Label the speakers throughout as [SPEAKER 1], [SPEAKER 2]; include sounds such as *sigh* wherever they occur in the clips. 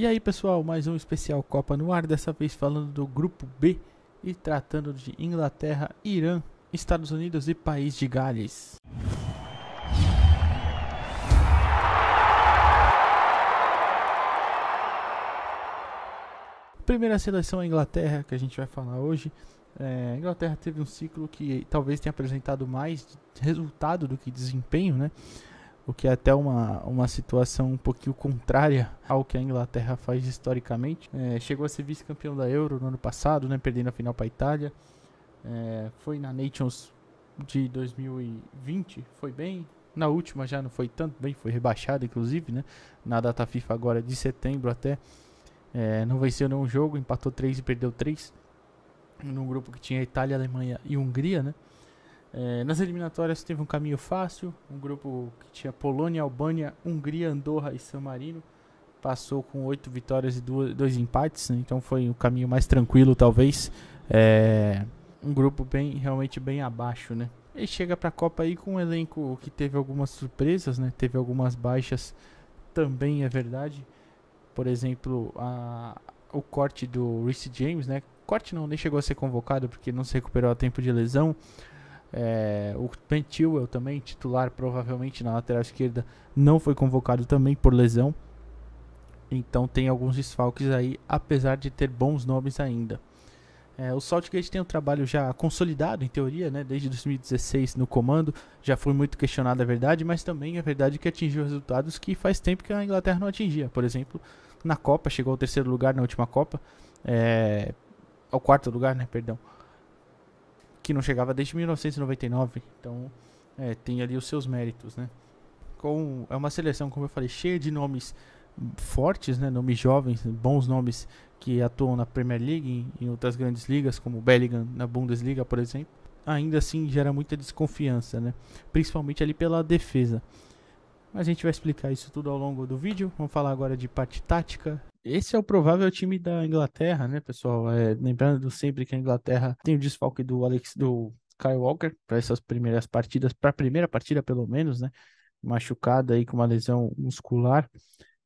[SPEAKER 1] E aí pessoal, mais um especial Copa no Ar, dessa vez falando do grupo B e tratando de Inglaterra, Irã, Estados Unidos e País de Gales. Primeira seleção é a Inglaterra, que a gente vai falar hoje. É, a Inglaterra teve um ciclo que talvez tenha apresentado mais resultado do que desempenho, né? o que é até uma, uma situação um pouquinho contrária ao que a Inglaterra faz historicamente. É, chegou a ser vice-campeão da Euro no ano passado, né, perdendo a final para a Itália. É, foi na Nations de 2020, foi bem. Na última já não foi tanto bem, foi rebaixada inclusive, né? Na data FIFA agora de setembro até. É, não venceu nenhum jogo, empatou 3 e perdeu 3. Num grupo que tinha Itália, Alemanha e Hungria, né? É, nas eliminatórias teve um caminho fácil, um grupo que tinha Polônia, Albânia, Hungria, Andorra e San Marino. Passou com oito vitórias e duas, dois empates, né? então foi o caminho mais tranquilo, talvez. É, um grupo bem realmente bem abaixo, né? E chega para a Copa aí com um elenco que teve algumas surpresas, né? Teve algumas baixas também, é verdade. Por exemplo, a, o corte do Reece James, né? Corte não, nem chegou a ser convocado porque não se recuperou a tempo de lesão. É, o Trent eu também, titular provavelmente na lateral esquerda, não foi convocado também por lesão. Então tem alguns desfalques aí, apesar de ter bons nomes ainda. É, o Saltgate tem um trabalho já consolidado, em teoria, né, desde 2016 no comando. Já foi muito questionado, a é verdade, mas também é verdade que atingiu resultados que faz tempo que a Inglaterra não atingia. Por exemplo, na Copa, chegou ao terceiro lugar na última Copa, é, ao quarto lugar, né, perdão que não chegava desde 1999. Então, é, tem ali os seus méritos, né? Com, é uma seleção, como eu falei, cheia de nomes fortes, né? Nomes jovens, bons nomes que atuam na Premier League e em outras grandes ligas, como o Bellingham na Bundesliga, por exemplo. Ainda assim, gera muita desconfiança, né? Principalmente ali pela defesa. Mas a gente vai explicar isso tudo ao longo do vídeo. Vamos falar agora de parte tática esse é o provável time da Inglaterra, né, pessoal? É, lembrando sempre que a Inglaterra tem o desfalque do Alex do Kyle Walker para essas primeiras partidas, para a primeira partida pelo menos, né? Machucada aí com uma lesão muscular.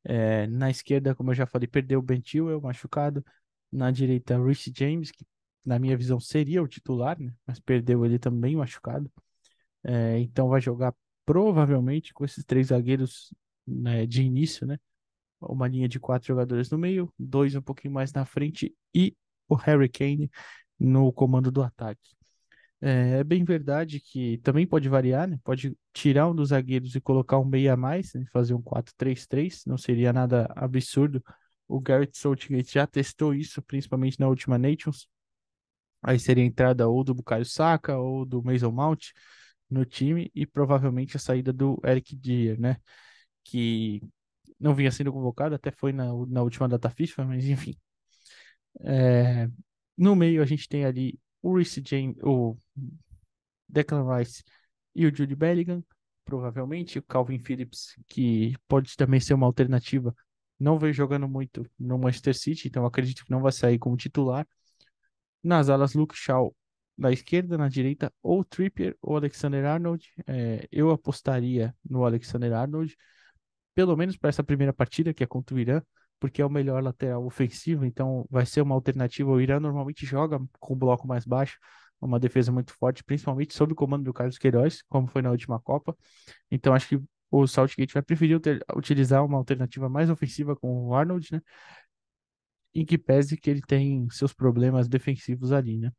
[SPEAKER 1] É, na esquerda, como eu já falei, perdeu o Ben Chilwell, machucado. Na direita, Rich James, que na minha visão seria o titular, né? Mas perdeu ele também machucado. É, então vai jogar provavelmente com esses três zagueiros né, de início, né? uma linha de quatro jogadores no meio, dois um pouquinho mais na frente e o Harry Kane no comando do ataque. É, é bem verdade que também pode variar, né? Pode tirar um dos zagueiros e colocar um meia a mais, né? fazer um 4-3-3, não seria nada absurdo. O Garrett Southgate já testou isso, principalmente na última Nations. Aí seria a entrada ou do Bukayo Saka ou do Mason Mount no time e provavelmente a saída do Eric Dier, né? Que não vinha sendo convocado, até foi na, na última data FIFA, mas enfim. É, no meio a gente tem ali o Reece James, o Declan Rice e o Jude Bellingham, provavelmente. O Calvin Phillips, que pode também ser uma alternativa, não vem jogando muito no Manchester City, então acredito que não vai sair como titular. Nas alas, Luke Shaw na esquerda, na direita, ou Trippier ou Alexander Arnold. É, eu apostaria no Alexander Arnold pelo menos para essa primeira partida, que é contra o Irã, porque é o melhor lateral ofensivo, então vai ser uma alternativa. O Irã normalmente joga com o bloco mais baixo, uma defesa muito forte, principalmente sob o comando do Carlos Queiroz, como foi na última Copa. Então acho que o Saltgate vai preferir utilizar uma alternativa mais ofensiva com o Arnold, né? Em que pese que ele tem seus problemas defensivos ali, né?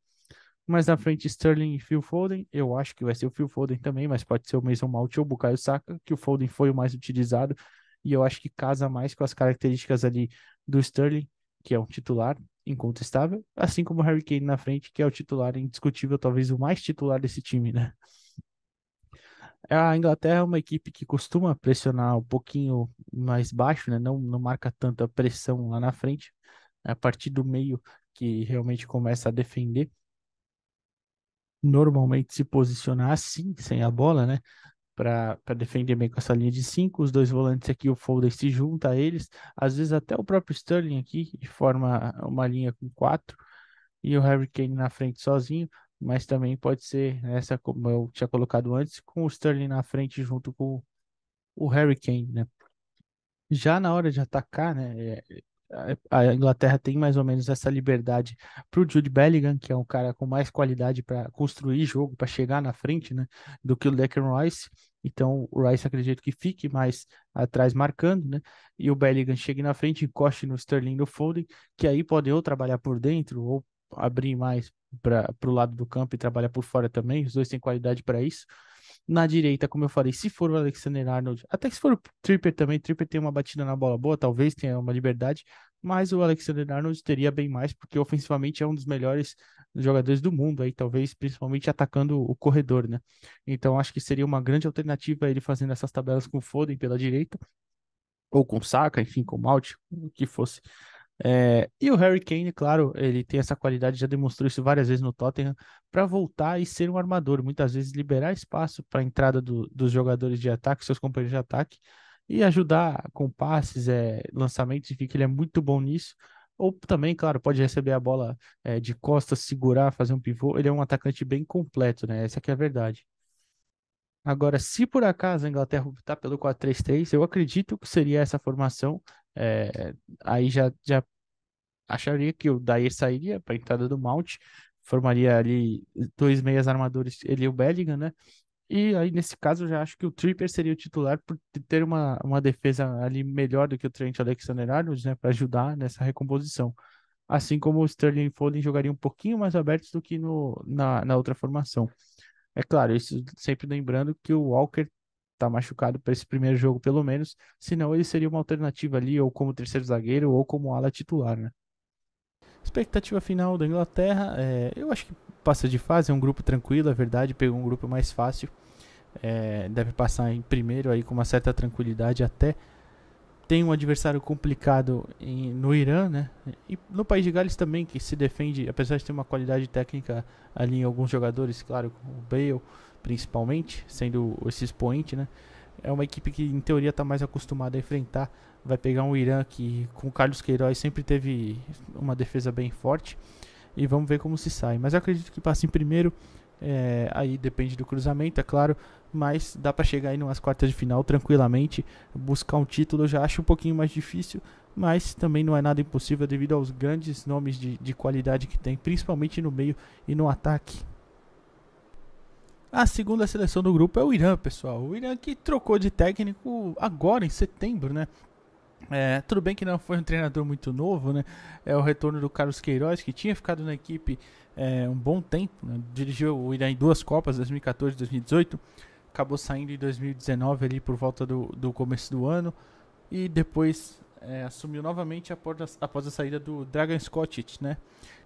[SPEAKER 1] Mais na frente, Sterling e Phil Foden. Eu acho que vai ser o Phil Foden também, mas pode ser o Mason Mount ou o Bukayo Saka, que o Foden foi o mais utilizado. E eu acho que casa mais com as características ali do Sterling, que é um titular incontestável, assim como o Harry Kane na frente, que é o titular indiscutível, talvez o mais titular desse time, né? A Inglaterra é uma equipe que costuma pressionar um pouquinho mais baixo, né? Não, não marca tanta pressão lá na frente. É a partir do meio que realmente começa a defender normalmente se posicionar assim, sem a bola, né? Para defender bem com essa linha de cinco, os dois volantes aqui, o Foden se junta a eles, às vezes até o próprio Sterling aqui, e forma uma linha com quatro, e o Harry Kane na frente sozinho, mas também pode ser essa, como eu tinha colocado antes, com o Sterling na frente junto com o Harry Kane, né? Já na hora de atacar, né? É, a Inglaterra tem mais ou menos essa liberdade para o Jude Bellingham, que é um cara com mais qualidade para construir jogo, para chegar na frente, né, do que o Declan Rice. Então o Rice acredito que fique mais atrás marcando, né? E o Bellingham chegue na frente, encoste no Sterling no Foden, que aí pode ou trabalhar por dentro ou abrir mais para o lado do campo e trabalhar por fora também. Os dois têm qualidade para isso. Na direita, como eu falei, se for o Alexander Arnold, até se for o Tripper também, Tripper tem uma batida na bola boa, talvez tenha uma liberdade, mas o Alexander Arnold teria bem mais, porque ofensivamente é um dos melhores jogadores do mundo, aí talvez principalmente atacando o corredor, né? Então acho que seria uma grande alternativa ele fazendo essas tabelas com o Foden pela direita, ou com Saka, enfim, com Malte, o que fosse. É, e o Harry Kane, claro, ele tem essa qualidade, já demonstrou isso várias vezes no Tottenham, para voltar e ser um armador, muitas vezes liberar espaço para a entrada do, dos jogadores de ataque, seus companheiros de ataque, e ajudar com passes, é, lançamentos, enfim, que ele é muito bom nisso. Ou também, claro, pode receber a bola é, de costas, segurar, fazer um pivô. Ele é um atacante bem completo, né? Essa que é a verdade. Agora, se por acaso a Inglaterra optar pelo 4-3-3, eu acredito que seria essa formação. É, aí já, já acharia que o Dyer sairia para a entrada do Mount, formaria ali dois meias armadores, ele e o Bellingham, né? E aí, nesse caso, eu já acho que o Tripper seria o titular por ter uma, uma defesa ali melhor do que o Trent Alexander-Arnold, né? Para ajudar nessa recomposição. Assim como o Sterling e Foden jogariam um pouquinho mais abertos do que no, na, na outra formação. É claro, isso sempre lembrando que o Walker tá machucado para esse primeiro jogo, pelo menos, senão ele seria uma alternativa ali, ou como terceiro zagueiro, ou como ala titular, né? Expectativa final da Inglaterra, é, eu acho que passa de fase, é um grupo tranquilo, é verdade, pegou um grupo mais fácil, é, deve passar em primeiro aí com uma certa tranquilidade até tem um adversário complicado em, no Irã, né? E no País de Gales também, que se defende, apesar de ter uma qualidade técnica ali em alguns jogadores, claro, o Bale principalmente, sendo esse expoente, né? É uma equipe que em teoria está mais acostumada a enfrentar. Vai pegar um Irã que com Carlos Queiroz sempre teve uma defesa bem forte. E vamos ver como se sai. Mas eu acredito que passe em primeiro. É, aí depende do cruzamento, é claro mas dá para chegar aí nas quartas de final tranquilamente, buscar um título eu já acho um pouquinho mais difícil, mas também não é nada impossível devido aos grandes nomes de, de qualidade que tem, principalmente no meio e no ataque. A segunda seleção do grupo é o Irã, pessoal. O Irã que trocou de técnico agora em setembro, né? É, tudo bem que não foi um treinador muito novo, né? É o retorno do Carlos Queiroz, que tinha ficado na equipe é, um bom tempo, né? dirigiu o Irã em duas Copas, 2014 e 2018 acabou saindo em 2019 ali por volta do, do começo do ano e depois é, assumiu novamente após a, após a saída do Dragan Scottit, né?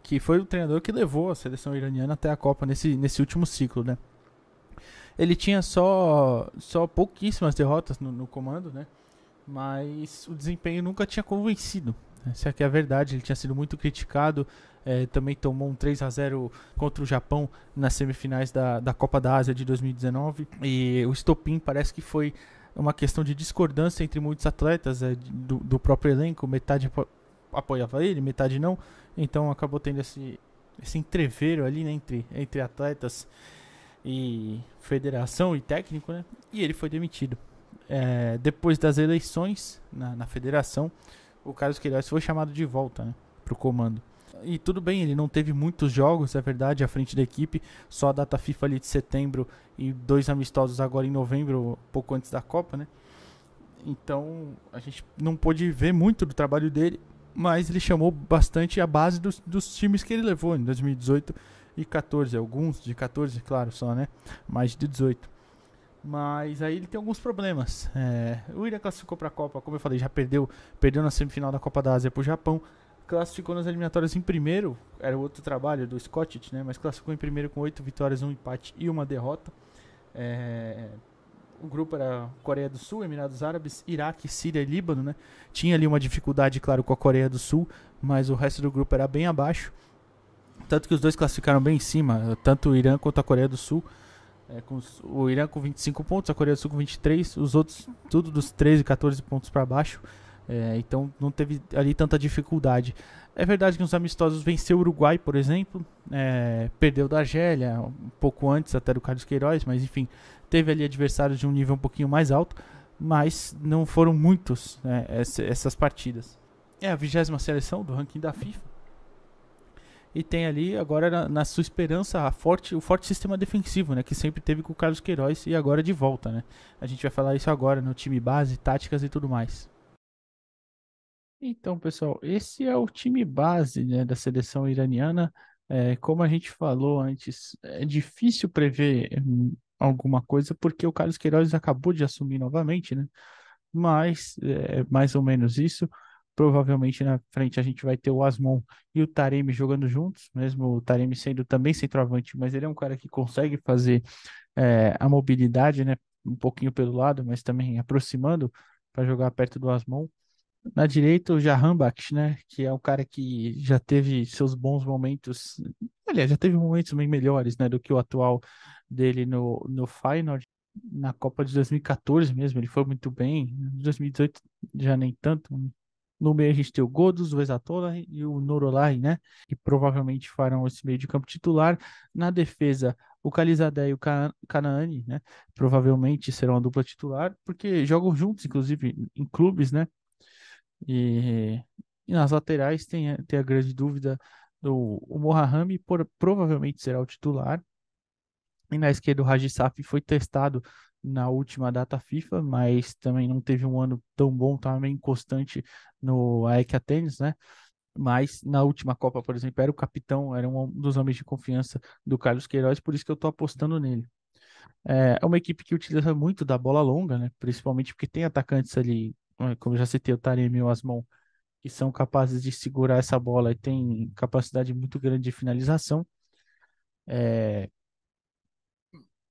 [SPEAKER 1] Que foi o treinador que levou a seleção iraniana até a Copa nesse, nesse último ciclo, né? Ele tinha só, só pouquíssimas derrotas no, no comando, né? Mas o desempenho nunca tinha convencido. Né? Essa aqui é, é verdade. Ele tinha sido muito criticado é, também tomou um 3 a 0 contra o Japão nas semifinais da, da Copa da Ásia de 2019. E o estopim parece que foi uma questão de discordância entre muitos atletas é, do, do, próprio elenco, metade apoiava ele, metade não. Então acabou tendo esse, esse entreveiro ali né, entre, entre atletas e federação e técnico, né? E ele foi demitido. É, depois das eleições na, na federação, o Carlos Queiroz foi chamado de volta né, para o comando e tudo bem, ele não teve muitos jogos, é verdade, à frente da equipe, só a data FIFA ali de setembro e dois amistosos agora em novembro, pouco antes da Copa, né? Então a gente não pôde ver muito do trabalho dele, mas ele chamou bastante a base dos, dos times que ele levou em 2018 e 14, alguns de 14, claro, só, né? Mais de 18. Mas aí ele tem alguns problemas. É, o William classificou para a Copa, como eu falei, já perdeu, perdeu na semifinal da Copa da Ásia para o Japão classificou nas eliminatórias em primeiro, era o outro trabalho do Scott, né? Mas classificou em primeiro com oito vitórias, um empate e uma derrota. É, o grupo era Coreia do Sul, Emirados Árabes, Iraque, Síria e Líbano, né? Tinha ali uma dificuldade, claro, com a Coreia do Sul, mas o resto do grupo era bem abaixo. Tanto que os dois classificaram bem em cima, tanto o Irã quanto a Coreia do Sul. É, com o Irã com 25 pontos, a Coreia do Sul com 23, os outros tudo dos 13, 14 pontos para baixo. É, então não teve ali tanta dificuldade. É verdade que nos amistosos venceu o Uruguai, por exemplo, é, perdeu da Argélia, um pouco antes até do Carlos Queiroz, mas enfim, teve ali adversários de um nível um pouquinho mais alto, mas não foram muitos né, essa, essas partidas. É a vigésima seleção do ranking da FIFA. E tem ali agora na, na sua esperança forte, o forte sistema defensivo, né, que sempre teve com o Carlos Queiroz e agora de volta, né? A gente vai falar isso agora no time base, táticas e tudo mais. Então, pessoal, esse é o time base, né, da seleção iraniana. É, como a gente falou antes, é difícil prever hum, alguma coisa porque o Carlos Queiroz acabou de assumir novamente, né? Mas é mais ou menos isso. Provavelmente na frente a gente vai ter o Asmon e o Taremi jogando juntos, mesmo o Taremi sendo também centroavante, mas ele é um cara que consegue fazer é, a mobilidade, né? Um pouquinho pelo lado, mas também aproximando para jogar perto do Asmon. Na direita, o Jahan né? Que é um cara que já teve seus bons momentos. Aliás, já teve momentos bem melhores, né? Do que o atual dele no, no Feyenoord. Na Copa de 2014 mesmo, ele foi muito bem. Em 2018 já nem tanto. No meio a gente tem o Godos, o Exatola e o Norolai, né? Que provavelmente farão esse meio de campo titular. Na defesa, o Calizadé e o Kanaani, né? Provavelmente serão a dupla titular, porque jogam juntos, inclusive, em clubes, né? E, e nas laterais tem, tem a grande dúvida do o Mohamed, por, provavelmente será o titular. E na esquerda o Raji Safi foi testado na última data FIFA, mas também não teve um ano tão bom, estava meio constante no AEK Atenas né? Mas na última Copa, por exemplo, era o capitão, era um dos homens de confiança do Carlos Queiroz, por isso que eu estou apostando nele. É, é uma equipe que utiliza muito da bola longa, né? principalmente porque tem atacantes ali como eu já citei, o Taremi e o Asmon, que são capazes de segurar essa bola e tem capacidade muito grande de finalização. É...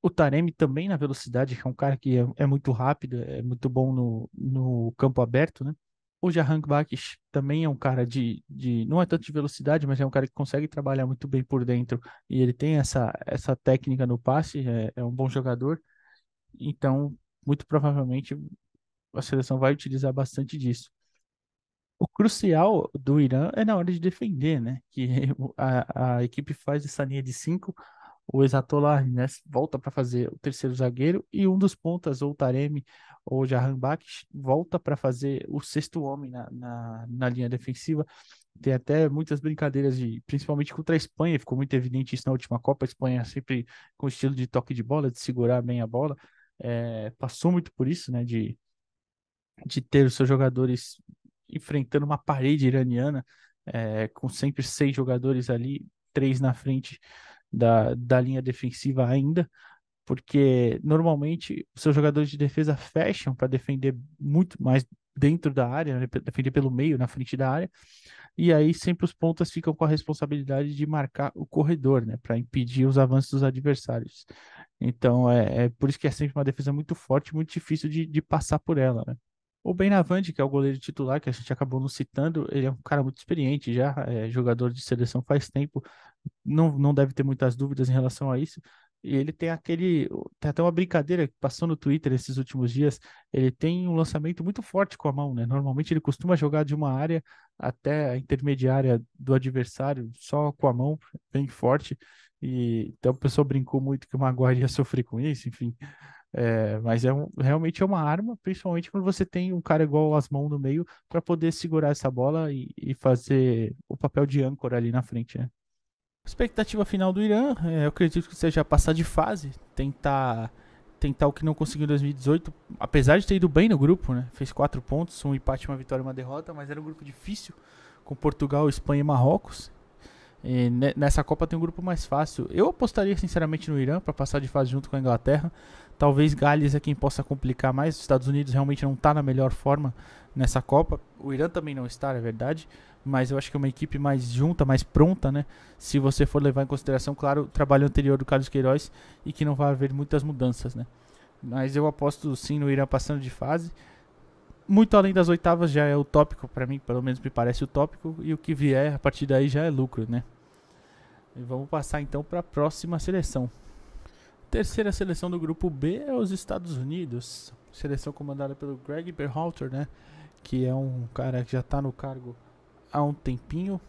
[SPEAKER 1] O Taremi também na velocidade, que é um cara que é, é muito rápido, é muito bom no, no campo aberto, né? O Jahan Bakish também é um cara de, de. Não é tanto de velocidade, mas é um cara que consegue trabalhar muito bem por dentro. E ele tem essa, essa técnica no passe, é, é um bom jogador. Então, muito provavelmente a seleção vai utilizar bastante disso. O crucial do Irã é na hora de defender, né? Que *laughs* a, a equipe faz essa linha de cinco, o Exatollah né, volta para fazer o terceiro zagueiro e um dos pontas, ou Taremi ou Jahan Baksh, volta para fazer o sexto homem na, na, na linha defensiva. Tem até muitas brincadeiras, de, principalmente contra a Espanha, ficou muito evidente isso na última Copa. A Espanha sempre com estilo de toque de bola, de segurar bem a bola, é, passou muito por isso, né? De de ter os seus jogadores enfrentando uma parede iraniana, é, com sempre seis jogadores ali, três na frente da, da linha defensiva ainda, porque normalmente os seus jogadores de defesa fecham para defender muito mais dentro da área, né, defender pelo meio, na frente da área, e aí sempre os pontas ficam com a responsabilidade de marcar o corredor, né, para impedir os avanços dos adversários. Então é, é, por isso que é sempre uma defesa muito forte, muito difícil de, de passar por ela, né? O Benavante, que é o goleiro titular, que a gente acabou não citando, ele é um cara muito experiente já, é jogador de seleção faz tempo, não, não deve ter muitas dúvidas em relação a isso. E ele tem aquele. Tem até uma brincadeira que passou no Twitter esses últimos dias. Ele tem um lançamento muito forte com a mão, né? Normalmente ele costuma jogar de uma área até a intermediária do adversário, só com a mão, bem forte. E então o pessoal brincou muito que o Maguire ia *laughs* sofrer com isso, enfim. É, mas é um, realmente é uma arma, principalmente quando você tem um cara igual as mãos no meio para poder segurar essa bola e, e, fazer o papel de âncora ali na frente, né? Expectativa final do Irã, é, eu acredito que seja passar de fase, tentar tentar o que não conseguiu em 2018, apesar de ter ido bem no grupo, né? Fez quatro pontos, um empate, uma vitória, e uma derrota, mas era um grupo difícil com Portugal, Espanha e Marrocos. E nessa Copa tem um grupo mais fácil. Eu apostaria sinceramente no Irã para passar de fase junto com a Inglaterra, Talvez Gales é quem possa complicar mais. Os Estados Unidos realmente não está na melhor forma nessa Copa. O Irã também não está, é verdade. Mas eu acho que é uma equipe mais junta, mais pronta, né? Se você for levar em consideração, claro, o trabalho anterior do Carlos Queiroz e que não vai haver muitas mudanças, né? Mas eu aposto sim no Irã passando de fase. Muito além das oitavas já é o tópico para mim, pelo menos me parece o tópico. E o que vier a partir daí já é lucro, né? E vamos passar então para a próxima seleção. Terceira seleção do grupo B é os Estados Unidos, seleção comandada pelo Greg Berhalter, né? Que é um cara que já está no cargo há um tempinho.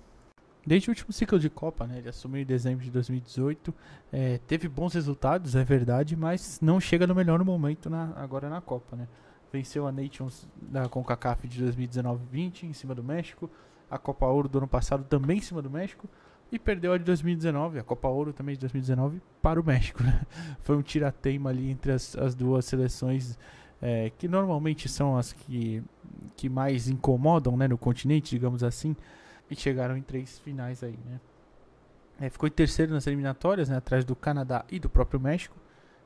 [SPEAKER 1] Desde o último ciclo de Copa, né? Ele assumiu em dezembro de 2018. É, teve bons resultados, é verdade, mas não chega no melhor momento na, agora na Copa, né? Venceu a Nations da CONCACAF de 2019-20 em cima do México. A Copa Ouro do ano passado também em cima do México. E perdeu a de 2019, a Copa Ouro também de 2019, para o México. Né? *laughs* Foi um tirateima ali entre as, as duas seleções é, que normalmente são as que, que mais incomodam né, no continente, digamos assim, e chegaram em três finais aí. Né? É, ficou em terceiro nas eliminatórias, né, atrás do Canadá e do próprio México,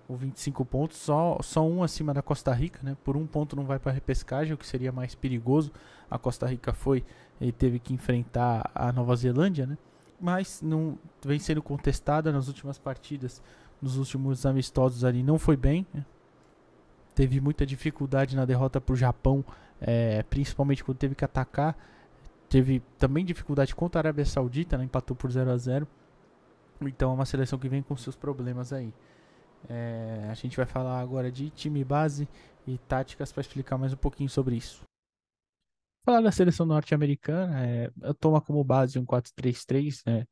[SPEAKER 1] com 25 pontos, só, só um acima da Costa Rica, né, por um ponto não vai para a repescagem, o que seria mais perigoso. A Costa Rica foi e teve que enfrentar a Nova Zelândia, né? mas não vem sendo contestada nas últimas partidas, nos últimos amistosos ali, não foi bem. Né? Teve muita dificuldade na derrota para o Japão, é, principalmente quando teve que atacar. Teve também dificuldade contra a Arábia Saudita, né? empatou por 0 a 0 Então é uma seleção que vem com seus problemas aí. É, a gente vai falar agora de time base e táticas para explicar mais um pouquinho sobre isso. Falar da seleção norte-americana, é, toma como base um 4-3-3, né?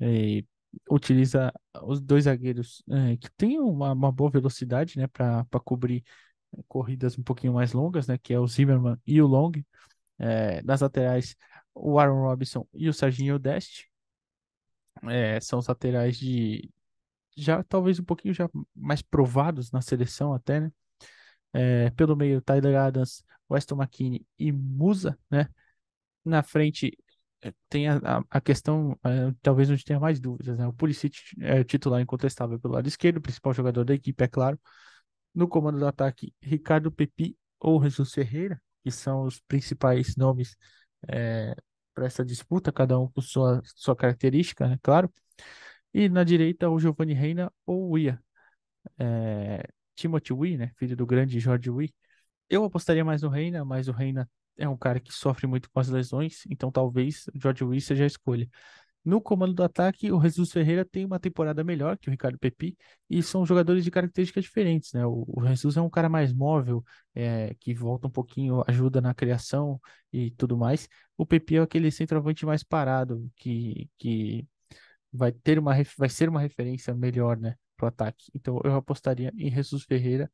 [SPEAKER 1] E é, utiliza os dois zagueiros é, que tem uma, uma, boa velocidade, né, para cobrir é, corridas um pouquinho mais longas, né, que é o Zimmerman e o Long. É, nas laterais, o Aaron Robinson e o Serginho Deste. É, são os laterais de já talvez um pouquinho já mais provados na seleção até, né? É, pelo meio, Tyler Adams, Weston McKinney e Musa, né? Na frente eh, tem a, a questão, eh, talvez onde tenha mais dúvidas, né? O Pulisic é titular incontestável pelo lado esquerdo, principal jogador da equipe, é claro. No comando do ataque, Ricardo Pepi ou Jesus Ferreira, que são os principais nomes é, eh, para essa disputa, cada um com sua, sua característica, né? claro. E na direita, o Giovanni Reina ou o Ia. É, Timothy Wee, né? filho do grande Jorge Wee, eu apostaria mais no Reina, mas o Reina é um cara que sofre muito com as lesões, então talvez o George Will seja a escolha. No comando do ataque, o Jesus Ferreira tem uma temporada melhor que o Ricardo Pepi e são jogadores de características diferentes, né? O, Jesus é um cara mais móvel, é, que volta um pouquinho, ajuda na criação e tudo mais. O Pepi é aquele centroavante mais parado, que, que vai ter uma vai ser uma referência melhor, né, pro ataque. Então eu apostaria em Jesus Ferreira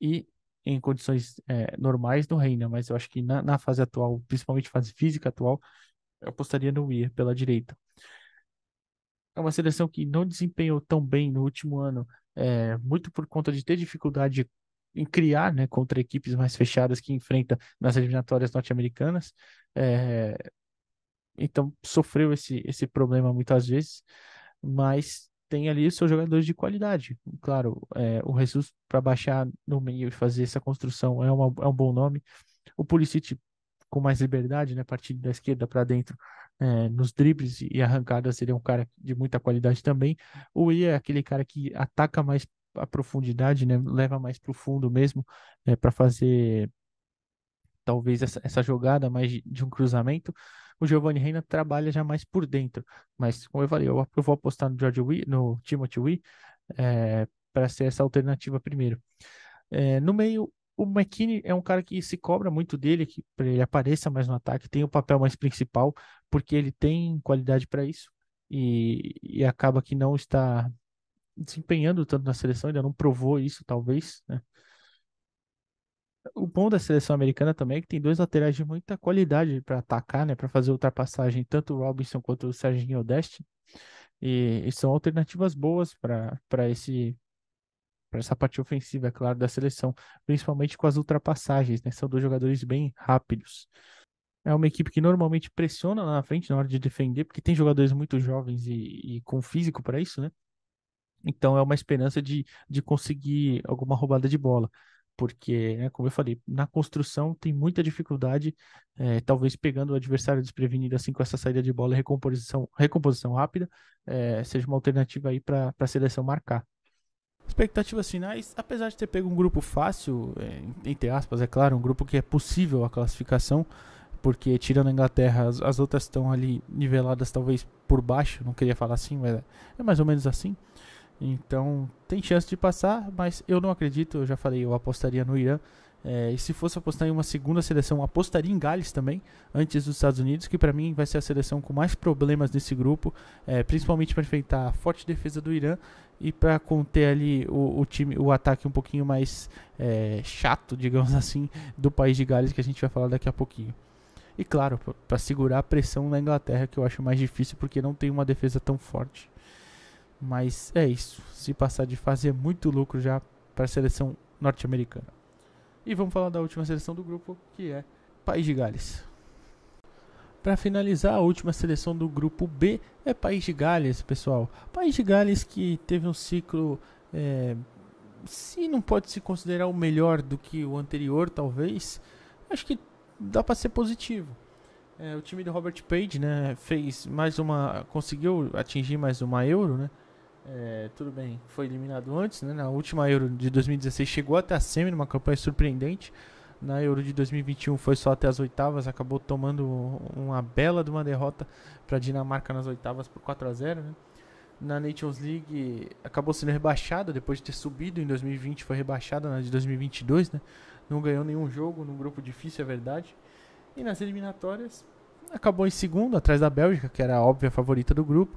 [SPEAKER 1] e em condições é, normais do Reina, né? mas eu acho que na, na, fase atual, principalmente fase física atual, eu apostaria no Weir pela direita. É uma seleção que não desempenhou tão bem no último ano, é, muito por conta de ter dificuldade em criar né, contra equipes mais fechadas que enfrenta nas eliminatórias norte-americanas. É, então sofreu esse, esse problema muitas vezes, mas tem ali seus jogadores de qualidade. Claro, é, o Jesus para baixar no meio e fazer essa construção é, uma, é um bom nome. O Pulisic com mais liberdade, né, partindo da esquerda para dentro é, nos dribles e arrancadas, seria é um cara de muita qualidade também. O I é aquele cara que ataca mais a profundidade, né, leva mais para o fundo mesmo, é, para fazer talvez essa, essa jogada mais de, de um cruzamento, o Giovanni Reina trabalha já mais por dentro. Mas, como eu falei, eu, eu vou apostar no, George Wee, no Timothy Wee é, eh, para ser essa alternativa primeiro. É, no meio, o McKinney é um cara que se cobra muito dele, que ele apareça mais no ataque, tem o papel mais principal, porque ele tem qualidade para isso e, e, acaba que não está desempenhando tanto na seleção, ainda não provou isso, talvez, né? o bom da seleção americana também é que tem dois laterais de muita qualidade para atacar, né, para fazer ultrapassagem, tanto o Robinson quanto o Serginho Odeste. E, e são alternativas boas para esse para essa parte ofensiva, é claro, da seleção, principalmente com as ultrapassagens, né? São dois jogadores bem rápidos. É uma equipe que normalmente pressiona lá na frente na hora de defender, porque tem jogadores muito jovens e, e com físico para isso, né? Então é uma esperança de, de conseguir alguma roubada de bola porque, né, como eu falei, na construção tem muita dificuldade, é, talvez pegando o adversário desprevenido assim com essa saída de bola e recomposição, recomposição rápida, é, seja uma alternativa aí para a seleção marcar. Expectativas finais, apesar de ter pego um grupo fácil, é, entre aspas, é claro, um grupo que é possível a classificação, porque tirando a Inglaterra, as, as outras estão ali niveladas talvez por baixo, não queria falar assim, mas é, é mais ou menos assim. Então tem chance de passar, mas eu não acredito. Eu já falei, eu apostaria no Irã. É, e se fosse apostar em uma segunda seleção, apostaria em Gales também, antes dos Estados Unidos, que para mim vai ser a seleção com mais problemas nesse grupo, é, principalmente para enfrentar a forte defesa do Irã e para conter ali o, o, time, o ataque um pouquinho mais é, chato, *laughs* digamos assim, do país de Gales, que a gente vai falar daqui a pouquinho. E claro, para segurar a pressão na Inglaterra, que eu acho mais difícil porque não tem uma defesa tão forte. Mas é isso. Se passar de fase é muito lucro já para a seleção norte-americana. E vamos falar da última seleção do grupo, que é País de Gales. Para finalizar, a última seleção do grupo B é País de Gales, pessoal. País de Gales que teve um ciclo, é, se não pode se considerar o melhor do que o anterior, talvez, acho que dá para ser positivo. É, o time do Robert Page, né, fez mais uma, conseguiu atingir mais uma Euro, né? É, tudo bem, foi eliminado antes, né? Na última Euro de 2016 chegou até a semi, numa campanha surpreendente. Na Euro de 2021 foi só até as oitavas, acabou tomando uma bela de uma derrota para a Dinamarca nas oitavas por 4 a 0, né? Na Nations League acabou sendo rebaixada depois de ter subido em 2020, foi rebaixada na de 2022, né? Não ganhou nenhum jogo num grupo difícil, é verdade. E nas eliminatórias acabou em segundo, atrás da Bélgica, que era a óbvia favorita do grupo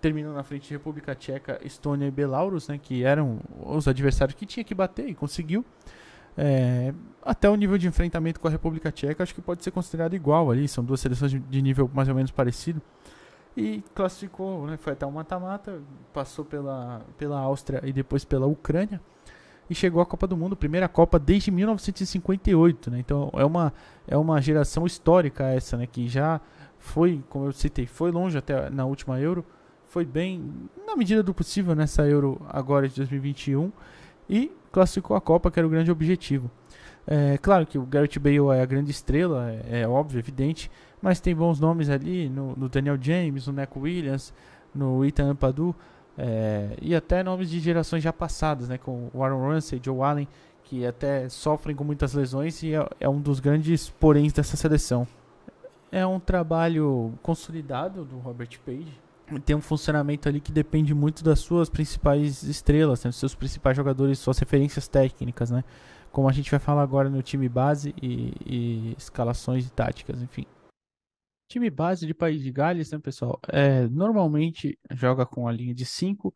[SPEAKER 1] terminou na frente República Tcheca, Estônia e Belarus, né, que eram os adversários que tinha que bater e conseguiu. É, até o nível de enfrentamento com a República Tcheca acho que pode ser considerado igual ali, são duas seleções de nível mais ou menos parecido. E classificou, né, foi até o mata-mata, passou pela, pela Áustria e depois pela Ucrânia e chegou à Copa do Mundo, primeira Copa desde 1958, né? Então é uma é uma geração histórica essa, né, que já foi, como eu citei, foi longe até na última Euro, foi bem, na medida do possível, nessa né, Euro agora de 2021 e classificou a Copa, que era o grande objetivo. É claro que o Gareth Bale é a grande estrela, é, é óbvio, evidente, mas tem bons nomes ali no, no Daniel James, no Neco Williams, no Ethan Ampadu é, e até nomes de gerações já passadas, né, com o Aaron Ramsey, Joe Allen, que até sofrem com muitas lesões e é, é um dos grandes poréns dessa seleção. É um trabalho consolidado do Robert Page, tem um funcionamento ali que depende muito das suas principais estrelas, né, dos seus principais jogadores, suas referências técnicas, né? Como a gente vai falar agora no time base e, e escalações e táticas, enfim. Time base de País de Gales, né, pessoal? É, normalmente joga com a linha de 5,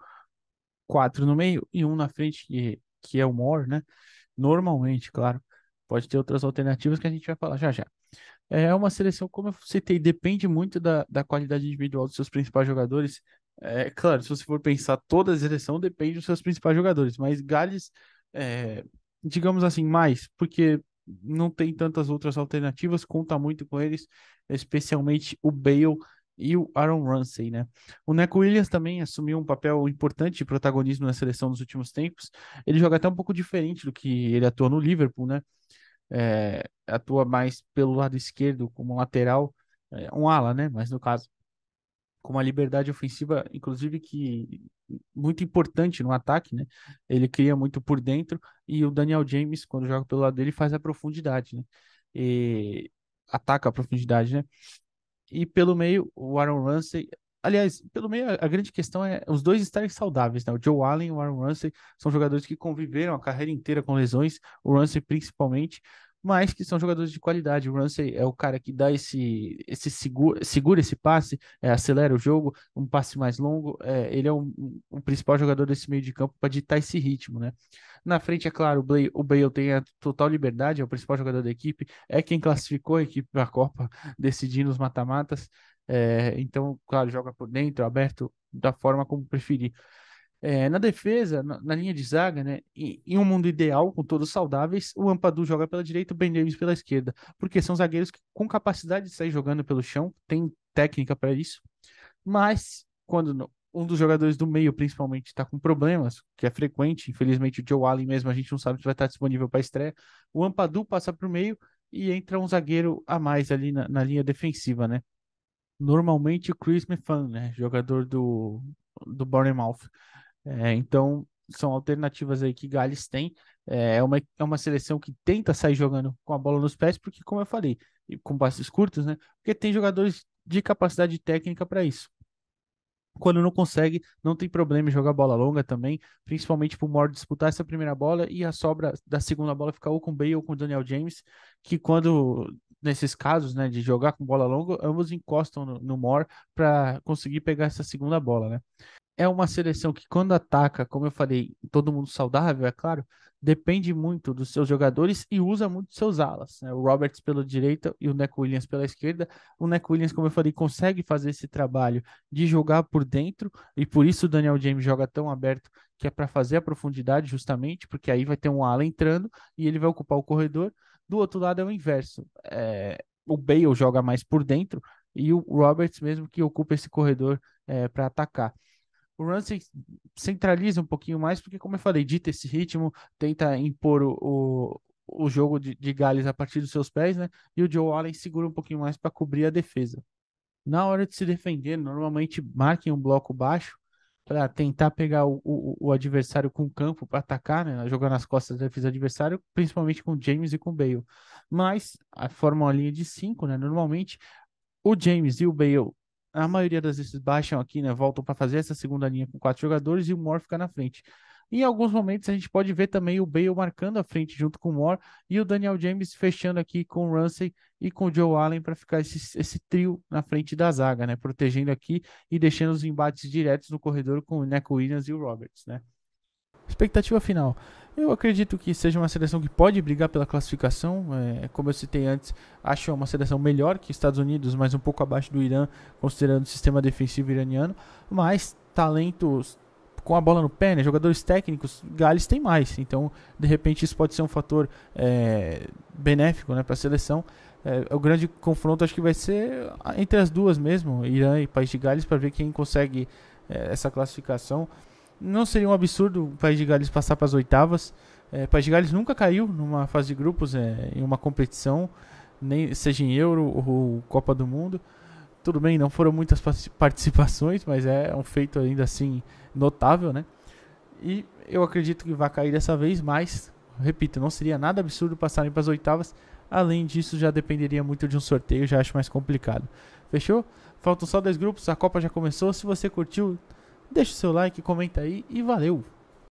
[SPEAKER 1] 4 no meio e 1 um na frente, que, que é o More, né? Normalmente, claro. Pode ter outras alternativas que a gente vai falar já já. É, é uma seleção, como eu citei, depende muito da, da qualidade individual dos seus principais jogadores. É claro, se você for pensar, toda a seleção depende dos seus principais jogadores, mas Gales, é, digamos assim, mais, porque não tem tantas outras alternativas, conta muito com eles, especialmente o Bale e o Aaron Ramsey, né? O Neco Williams também assumiu um papel importante de protagonismo na seleção nos últimos tempos. Ele joga até um pouco diferente do que ele atua no Liverpool, né? é, atua mais pelo lado esquerdo como lateral, é, um ala, né? Mas no caso, com uma liberdade ofensiva, inclusive que muito importante no ataque, né? Ele cria muito por dentro e o Daniel James, quando joga pelo lado dele, faz a profundidade, né? E ataca a profundidade, né? E pelo meio, o Aaron Ramsey Aliás, pelo meio, a grande questão é os dois estarem saudáveis, né? O Joe Allen e o Aaron Ramsey são jogadores que conviveram a carreira inteira com lesões, o Ramsey principalmente, mas que são jogadores de qualidade. O Ramsey é o cara que dá esse, esse segura, segura esse passe, é, acelera o jogo, um passe mais longo. É, ele é o um, um, principal jogador desse meio de campo para ditar esse ritmo, né? Na frente, é claro, o Bale, o Bale tem a total liberdade, é o principal jogador da equipe, é quem classificou a equipe para a Copa, decidindo os mata-matas. É, então, claro, joga por dentro, aberto, da forma como preferir. É, na defesa, na, na, linha de zaga, né, em, em, um mundo ideal, com todos saudáveis, o Ampadu joga pela direita, o Ben Davis pela esquerda, porque são zagueiros que, com capacidade de sair jogando pelo chão, tem técnica para isso, mas quando um dos jogadores do meio, principalmente, está com problemas, que é frequente, infelizmente o Joe Allen mesmo, a gente não sabe se vai estar disponível para estreia, o Ampadu passa para o meio e entra um zagueiro a mais ali na, na linha defensiva, né? normalmente o Chris Mifan, né? Jogador do, do Bournemouth. É, então, são alternativas aí que Gales tem. É, é uma, é uma seleção que tenta sair jogando com a bola nos pés, porque, como eu falei, com passes curtos, né? Porque tem jogadores de capacidade técnica para isso. Quando não consegue, não tem problema em jogar bola longa também, principalmente para o Moore disputar essa primeira bola e a sobra da segunda bola ficar ou com o Bale ou com o Daniel James, que quando, nesses casos, né, de jogar com bola longa, ambos encostam no, no Moore para conseguir pegar essa segunda bola, né? é uma seleção que, quando ataca, como eu falei, todo mundo saudável, é claro, depende muito dos seus jogadores e usa muito seus alas. Né? O Roberts pela direita e o Neco Williams pela esquerda. O Neco Williams, como eu falei, consegue fazer esse trabalho de jogar por dentro e por isso o Daniel James joga tão aberto que é para fazer a profundidade justamente, porque aí vai ter um ala entrando e ele vai ocupar o corredor. Do outro lado é o inverso. É... O Bale joga mais por dentro e o Roberts mesmo que ocupa esse corredor é, para atacar o Run se centraliza um pouquinho mais, porque, como eu falei, dita esse ritmo, tenta impor o, o, o jogo de, de Gales a partir dos seus pés, né? E o Joe Allen segura um pouquinho mais para cobrir a defesa. Na hora de se defender, normalmente marquem um bloco baixo para tentar pegar o, o, o, adversário com o campo para atacar, né? Jogar nas costas da defesa adversário, principalmente com James e com Bale. Mas a forma uma linha de cinco, né? Normalmente o James e o Bale a maioria das vezes baixam aqui, né? Voltam para fazer essa segunda linha com quatro jogadores e o Moore fica na frente. Em alguns momentos a gente pode ver também o Bale marcando a frente junto com o Moore e o Daniel James fechando aqui com o Ramsey e com o Joe Allen para ficar esse, esse, trio na frente da zaga, né? Protegendo aqui e deixando os embates diretos no corredor com o Neco Williams e o Roberts, né? Expectativa final. Eu acredito que seja uma seleção que pode brigar pela classificação. É, como eu citei antes, acho uma seleção melhor que Estados Unidos, mas um pouco abaixo do Irã, considerando o sistema defensivo iraniano. Mas talentos com a bola no pé, né, jogadores técnicos, Gales tem mais. Então, de repente, isso pode ser um fator é, benéfico né, para a seleção. É, o grande confronto acho que vai ser entre as duas mesmo, Irã e País de Gales, para ver quem consegue é, essa classificação. Não seria um absurdo o País de Gales passar para as oitavas. É, País de Gales nunca caiu numa fase de grupos, é, em uma competição, nem seja em Euro ou Copa do Mundo. Tudo bem, não foram muitas participações, mas é um feito ainda assim notável, né? E eu acredito que vai cair dessa vez, mas, repito, não seria nada absurdo passarem para as oitavas. Além disso, já dependeria muito de um sorteio, já acho mais complicado. Fechou? Faltam só dois grupos, a Copa já começou. Se você curtiu, Deixa o seu like, comenta aí e valeu!